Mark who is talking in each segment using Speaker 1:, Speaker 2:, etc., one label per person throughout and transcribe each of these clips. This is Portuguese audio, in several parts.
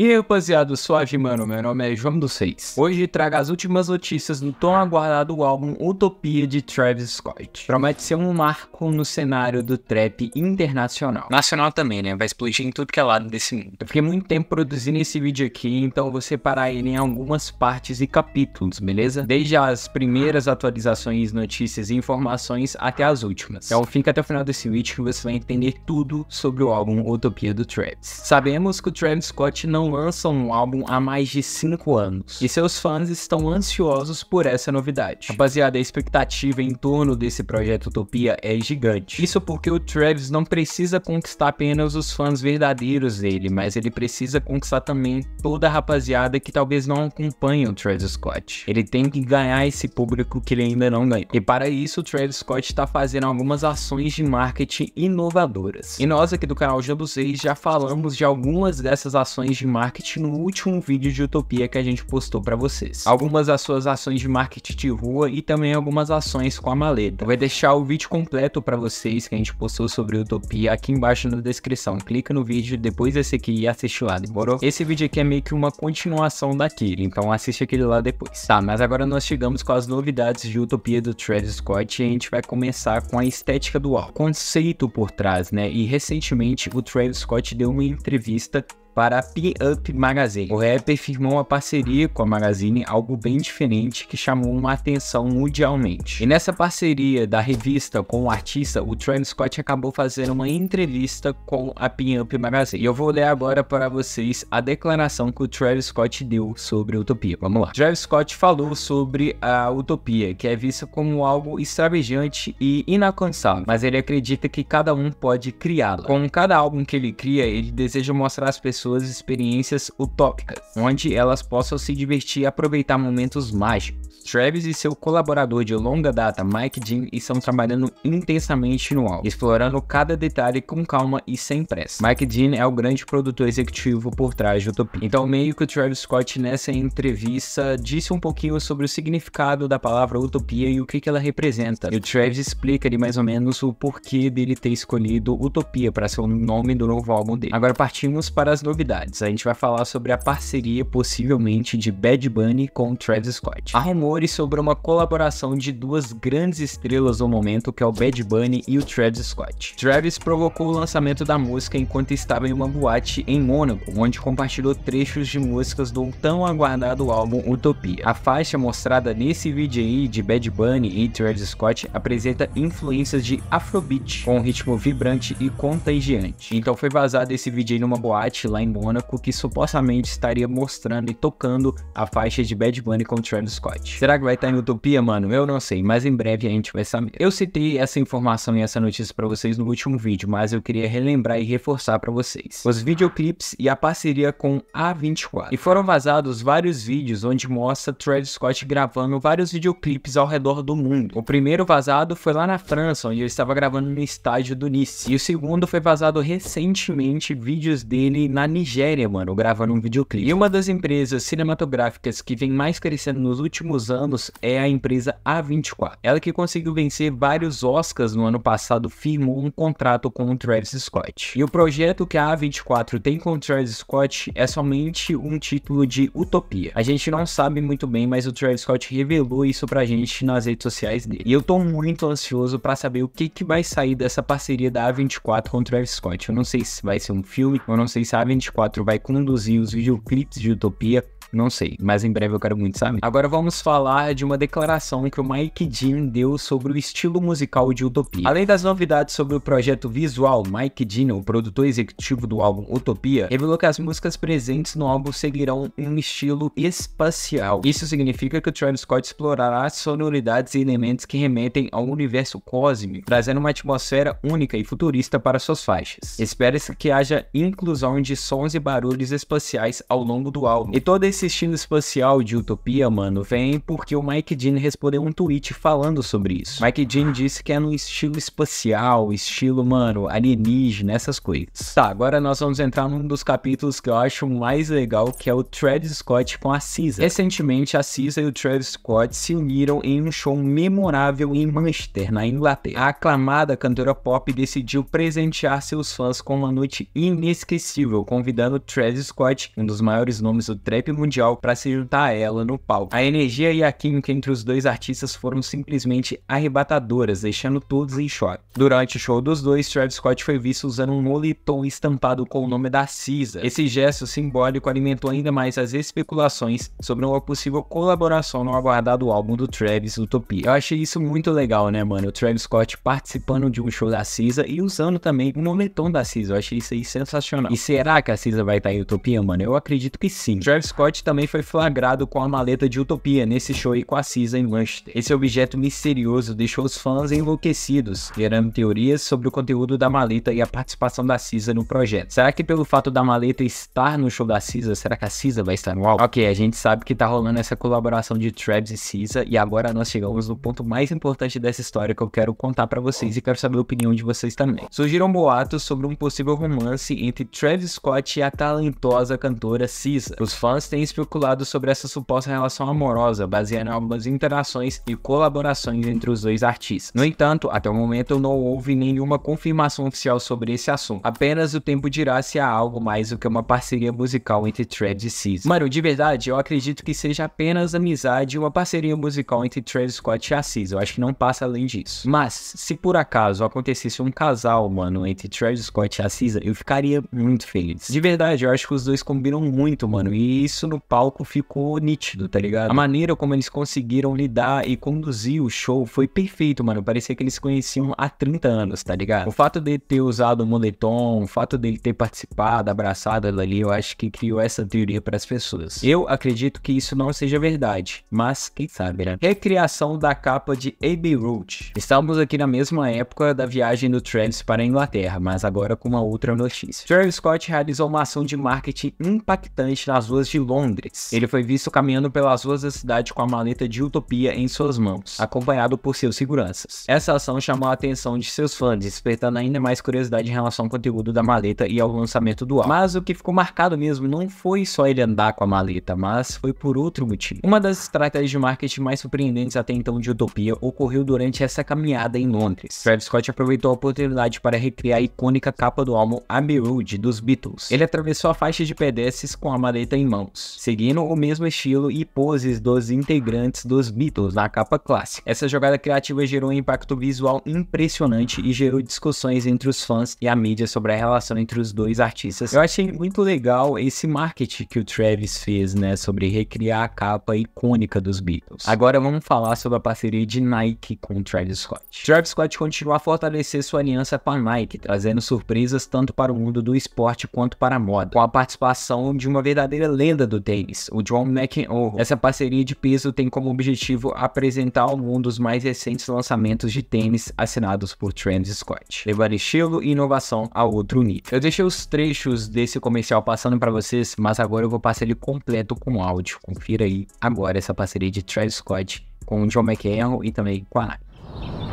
Speaker 1: E aí, rapaziada, suave, mano. Meu nome é João dos Seis. Hoje trago as últimas notícias do tão aguardado álbum Utopia de Travis Scott. Promete ser um marco no cenário do trap internacional. Nacional também, né? Vai explodir em tudo que é lado desse mundo. Eu fiquei muito tempo produzindo esse vídeo aqui, então vou separar ele em algumas partes e capítulos, beleza? Desde as primeiras atualizações, notícias e informações até as últimas. Então fica até o final desse vídeo que você vai entender tudo sobre o álbum Utopia do Travis. Sabemos que o Travis Scott não lançam um álbum há mais de 5 anos, e seus fãs estão ansiosos por essa novidade. Rapaziada, a expectativa em torno desse projeto Utopia é gigante. Isso porque o Travis não precisa conquistar apenas os fãs verdadeiros dele, mas ele precisa conquistar também toda a rapaziada que talvez não acompanhe o Travis Scott. Ele tem que ganhar esse público que ele ainda não ganhou. E para isso, o Travis Scott está fazendo algumas ações de marketing inovadoras. E nós aqui do canal Jambos 6 já falamos de algumas dessas ações de marketing marketing no último vídeo de Utopia que a gente postou para vocês. Algumas das suas ações de marketing de rua e também algumas ações com a maleta. Vai deixar o vídeo completo para vocês que a gente postou sobre Utopia aqui embaixo na descrição. Clica no vídeo depois desse aqui e assiste lá, demorou? Esse vídeo aqui é meio que uma continuação daquele, então assiste aquele lá depois. Tá, mas agora nós chegamos com as novidades de Utopia do Travis Scott e a gente vai começar com a estética do álbum. Conceito por trás, né? E recentemente o Travis Scott deu uma entrevista para a Pin Up Magazine. O rapper firmou uma parceria com a Magazine, algo bem diferente que chamou uma atenção mundialmente. E nessa parceria da revista com o artista, o Travis Scott acabou fazendo uma entrevista com a Pin Up Magazine. E eu vou ler agora para vocês a declaração que o Travis Scott deu sobre a Utopia. Vamos lá. Travis Scott falou sobre a Utopia, que é vista como algo extravagante e inalcançável, mas ele acredita que cada um pode criá-la. Com cada álbum que ele cria, ele deseja mostrar às pessoas suas experiências utópicas, onde elas possam se divertir e aproveitar momentos mágicos. Travis e seu colaborador de longa data, Mike Dean estão trabalhando intensamente no álbum, explorando cada detalhe com calma e sem pressa. Mike Dean é o grande produtor executivo por trás de Utopia. Então, meio que o Travis Scott nessa entrevista disse um pouquinho sobre o significado da palavra utopia e o que, que ela representa. E o Travis explica ali mais ou menos o porquê dele ter escolhido utopia para ser o nome do novo álbum dele. Agora partimos para as novidades. A gente vai falar sobre a parceria possivelmente de Bad Bunny com Travis Scott. Há rumores sobre uma colaboração de duas grandes estrelas no momento, que é o Bad Bunny e o Travis Scott. Travis provocou o lançamento da música enquanto estava em uma boate em Mônaco, onde compartilhou trechos de músicas do tão aguardado álbum Utopia. A faixa mostrada nesse vídeo aí de Bad Bunny e Travis Scott apresenta influências de Afrobeat, com um ritmo vibrante e contagiante. Então foi vazado esse vídeo aí numa boate lá lá em Mônaco que supostamente estaria mostrando e tocando a faixa de Bad Bunny com Travis Scott. Será que vai estar em Utopia, mano? Eu não sei, mas em breve a gente vai saber. Eu citei essa informação e essa notícia para vocês no último vídeo, mas eu queria relembrar e reforçar para vocês. Os videoclips e a parceria com A24. E foram vazados vários vídeos onde mostra Travis Scott gravando vários videoclipes ao redor do mundo. O primeiro vazado foi lá na França, onde ele estava gravando no estádio do Nice. E o segundo foi vazado recentemente vídeos dele na Nigéria, mano, gravando um videoclipe. E uma das empresas cinematográficas que vem mais crescendo nos últimos anos é a empresa A24. Ela que conseguiu vencer vários Oscars no ano passado, firmou um contrato com o Travis Scott. E o projeto que a A24 tem com o Travis Scott é somente um título de utopia. A gente não sabe muito bem, mas o Travis Scott revelou isso pra gente nas redes sociais dele. E eu tô muito ansioso para saber o que que vai sair dessa parceria da A24 com o Travis Scott. Eu não sei se vai ser um filme, eu não sei se a A24 24 vai conduzir os videoclipes de Utopia não sei, mas em breve eu quero muito saber. Agora vamos falar de uma declaração que o Mike Dean deu sobre o estilo musical de Utopia. Além das novidades sobre o projeto visual, Mike Dean, o produtor executivo do álbum Utopia, revelou que as músicas presentes no álbum seguirão um estilo espacial. Isso significa que o Travis Scott explorará sonoridades e elementos que remetem ao universo cósmico, trazendo uma atmosfera única e futurista para suas faixas. Espera-se que haja inclusão de sons e barulhos espaciais ao longo do álbum. E todo esse esse estilo espacial de utopia, mano, vem porque o Mike Dean respondeu um tweet falando sobre isso. Mike Dean disse que é no estilo espacial, estilo, mano, alienígena, essas coisas. Tá, agora nós vamos entrar num dos capítulos que eu acho mais legal, que é o Travis Scott com a Cisa. Recentemente, a Cisa e o Travis Scott se uniram em um show memorável em Manchester, na Inglaterra. A aclamada cantora pop decidiu presentear seus fãs com uma noite inesquecível, convidando Travis Scott, um dos maiores nomes do trap mundial, mundial para se juntar a ela no palco. A energia e a química entre os dois artistas foram simplesmente arrebatadoras, deixando todos em choque. Durante o show dos dois, Travis Scott foi visto usando um moletom estampado com o nome da Cisa. Esse gesto simbólico alimentou ainda mais as especulações sobre uma possível colaboração no aguardado álbum do Travis, Utopia. Eu achei isso muito legal, né, mano? O Travis Scott participando de um show da Cisa e usando também o um moletom da Cisa. Eu achei isso aí sensacional. E será que a Cisa vai estar tá em Utopia, mano? Eu acredito que sim. Travis Scott Scott também foi flagrado com a maleta de Utopia nesse show e com a Cisa em Manchester. Esse objeto misterioso deixou os fãs enlouquecidos, gerando teorias sobre o conteúdo da maleta e a participação da Cisa no projeto. Será que pelo fato da maleta estar no show da Cisa, será que a Cisa vai estar no álbum? Ok, a gente sabe que tá rolando essa colaboração de Travis e Cisa e agora nós chegamos no ponto mais importante dessa história que eu quero contar para vocês e quero saber a opinião de vocês também. Surgiram boatos sobre um possível romance entre Travis Scott e a talentosa cantora Cisa. Os fãs têm especulado sobre essa suposta relação amorosa, baseada em algumas interações e colaborações entre os dois artistas. No entanto, até o momento não houve nenhuma confirmação oficial sobre esse assunto. Apenas o tempo dirá se há algo mais do que uma parceria musical entre Travis e SZA. Mano, de verdade, eu acredito que seja apenas amizade e uma parceria musical entre Travis Scott e a Eu acho que não passa além disso. Mas, se por acaso acontecesse um casal, mano, entre Travis Scott e a eu ficaria muito feliz. De verdade, eu acho que os dois combinam muito, mano. E isso no palco ficou nítido, tá ligado? A maneira como eles conseguiram lidar e conduzir o show foi perfeito, mano. Parecia que eles se conheciam há 30 anos, tá ligado? O fato dele ter usado o moletom, o fato dele ter participado, abraçado ela ali, eu acho que criou essa teoria para as pessoas. Eu acredito que isso não seja verdade, mas quem sabe, né? Recriação da capa de Abbey Road. Estamos aqui na mesma época da viagem do Travis para a Inglaterra, mas agora com uma outra notícia. Travis Scott realizou uma ação de marketing impactante nas ruas de Londres Londres. Ele foi visto caminhando pelas ruas da cidade com a maleta de Utopia em suas mãos, acompanhado por seus seguranças. Essa ação chamou a atenção de seus fãs, despertando ainda mais curiosidade em relação ao conteúdo da maleta e ao lançamento do álbum. Mas o que ficou marcado mesmo não foi só ele andar com a maleta, mas foi por outro motivo. Uma das estratégias de marketing mais surpreendentes até então de Utopia ocorreu durante essa caminhada em Londres. Travis Scott aproveitou a oportunidade para recriar a icônica capa do álbum Abbey Road dos Beatles. Ele atravessou a faixa de pedestres com a maleta em mãos, seguindo o mesmo estilo e poses dos integrantes dos Beatles na capa clássica. Essa jogada criativa gerou um impacto visual impressionante e gerou discussões entre os fãs e a mídia sobre a relação entre os dois artistas. Eu achei muito legal esse marketing que o Travis fez, né, sobre recriar a capa icônica dos Beatles. Agora vamos falar sobre a parceria de Nike com o Travis Scott. Travis Scott continua a fortalecer sua aliança com a Nike, trazendo surpresas tanto para o mundo do esporte quanto para a moda, com a participação de uma verdadeira lenda do tênis. O John McEnroe. Essa parceria de peso tem como objetivo apresentar mundo dos mais recentes lançamentos de tênis assinados por Travis Scott, levar estilo e inovação a outro nível. Eu deixei os trechos desse comercial passando para vocês, mas agora eu vou passar ele completo com áudio. Confira aí agora essa parceria de Travis Scott com o John McEnroe e também com a Nike.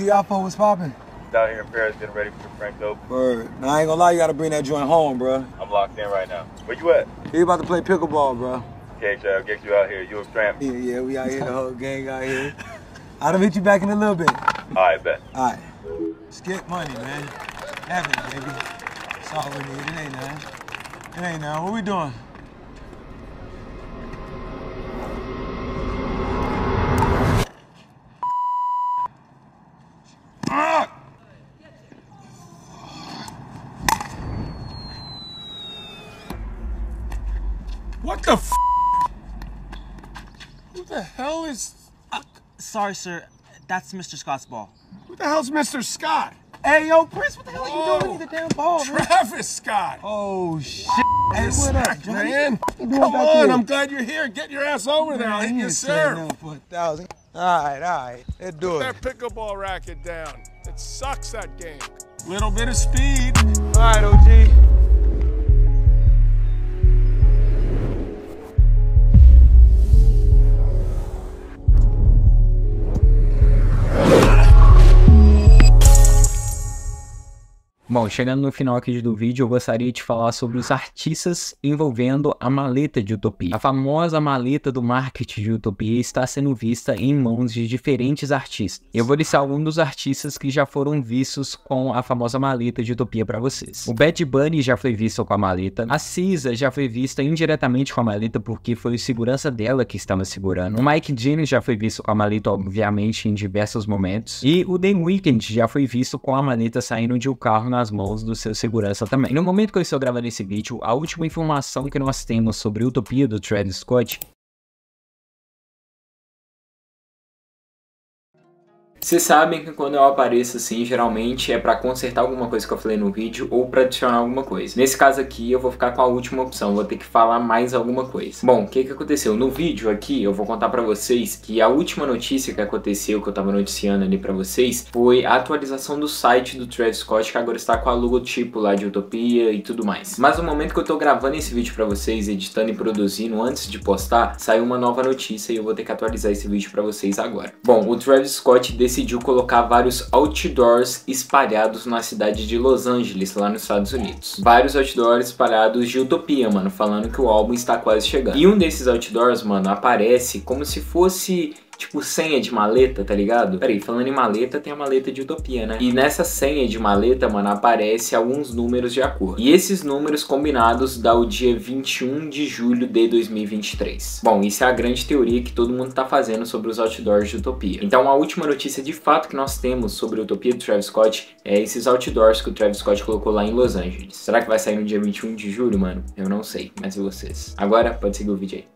Speaker 1: Yo, what's poppin'? Out here in Paris getting ready for the French Open. Bird. Now, I ain't gonna lie, you gotta bring that joint home, bro. I'm locked in right now. Where you at? He about to play pickleball, bro. Okay, I'll get you out here. You a tramp. Yeah, yeah, we out here, the whole gang out here. I will hit you back in a little bit. All right, bet. All right. Skip money, man. Heaven, baby. That's all we need. It ain't nothing. It ain't nothing. What we doing? What the f? Who the hell is... Uh, sorry, sir. That's Mr. Scott's ball. Who the hell's Mr. Scott? Hey, yo, Prince, what the hell Whoa. are you doing with the damn ball? Travis man? Scott. Oh, shit. Hey, what up, man? Come on, I'm glad you're here. Get your ass over there. I'll you No, All right, all right. Let's do Put it. that pickleball racket down. It sucks, that game. Little bit of speed. All right, OG. Bom, chegando no final aqui do vídeo, eu gostaria de falar sobre os artistas envolvendo a maleta de utopia. A famosa maleta do marketing de utopia está sendo vista em mãos de diferentes artistas. Eu vou listar alguns dos artistas que já foram vistos com a famosa maleta de utopia para vocês. O Bad Bunny já foi visto com a maleta, a Cisa já foi vista indiretamente com a maleta porque foi o segurança dela que estava segurando. O Mike Jennings já foi visto com a maleta, obviamente, em diversos momentos. E o The Weeknd já foi visto com a maleta saindo de um carro na nas mãos do seu segurança também. No momento que eu estou gravando esse vídeo, a última informação que nós temos sobre Utopia do Travis Scott Vocês sabem que quando eu apareço assim, geralmente é para consertar alguma coisa que eu falei no vídeo ou para adicionar alguma coisa. Nesse caso aqui, eu vou ficar com a última opção, vou ter que falar mais alguma coisa. Bom, o que que aconteceu? No vídeo aqui, eu vou contar para vocês que a última notícia que aconteceu, que eu tava noticiando ali para vocês, foi a atualização do site do Travis Scott, que agora está com a logotipo lá de Utopia e tudo mais. Mas no momento que eu tô gravando esse vídeo para vocês, editando e produzindo antes de postar, saiu uma nova notícia e eu vou ter que atualizar esse vídeo para vocês agora. Bom, o Travis Scott desse decidiu colocar vários outdoors espalhados na cidade de Los Angeles, lá nos Estados Unidos. Vários outdoors espalhados de utopia, mano, falando que o álbum está quase chegando. E um desses outdoors, mano, aparece como se fosse tipo senha de maleta, tá ligado? Peraí, falando em maleta, tem a maleta de Utopia, né? E nessa senha de maleta, mano, aparece alguns números de acordo. E esses números combinados dá o dia 21 de julho de 2023. Bom, isso é a grande teoria que todo mundo tá fazendo sobre os outdoors de Utopia. Então a última notícia de fato que nós temos sobre Utopia do Travis Scott é esses outdoors que o Travis Scott colocou lá em Los Angeles. Será que vai sair no dia 21 de julho, mano? Eu não sei, mas e vocês? Agora, pode seguir o vídeo aí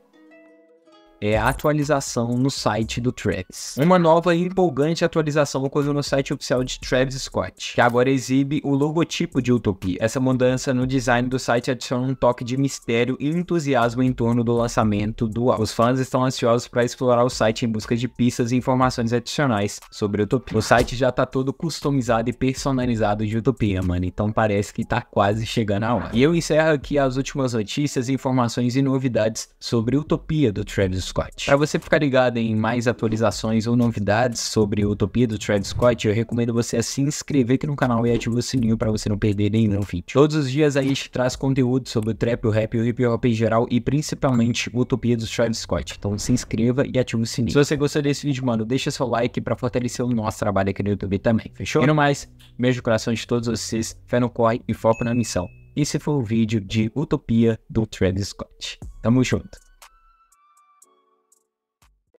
Speaker 1: é a atualização no site do Travis. Uma nova e empolgante atualização ocorreu no site oficial de Travis Scott, que agora exibe o logotipo de Utopia. Essa mudança no design do site adiciona um toque de mistério e entusiasmo em torno do lançamento do álbum. Os fãs estão ansiosos para explorar o site em busca de pistas e informações adicionais sobre Utopia. O site já tá todo customizado e personalizado de Utopia, mano, então parece que tá quase chegando a hora. E eu encerro aqui as últimas notícias, informações e novidades sobre Utopia do Travis Scott. Para você ficar ligado em mais atualizações ou novidades sobre Utopia do Travis Scott, eu recomendo você a se inscrever aqui no canal e ativar o sininho para você não perder nenhum vídeo. Todos os dias a gente traz conteúdo sobre o trap, o rap, o hip hop em geral e principalmente Utopia do Travis Scott. Então se inscreva e ative o sininho. Se você gostou desse vídeo, mano, deixa seu like para fortalecer o nosso trabalho aqui no YouTube também, fechou? E no mais, beijo no coração de todos vocês, fé no corre e foco na missão. Esse foi o vídeo de Utopia do Travis Scott. Tamo junto.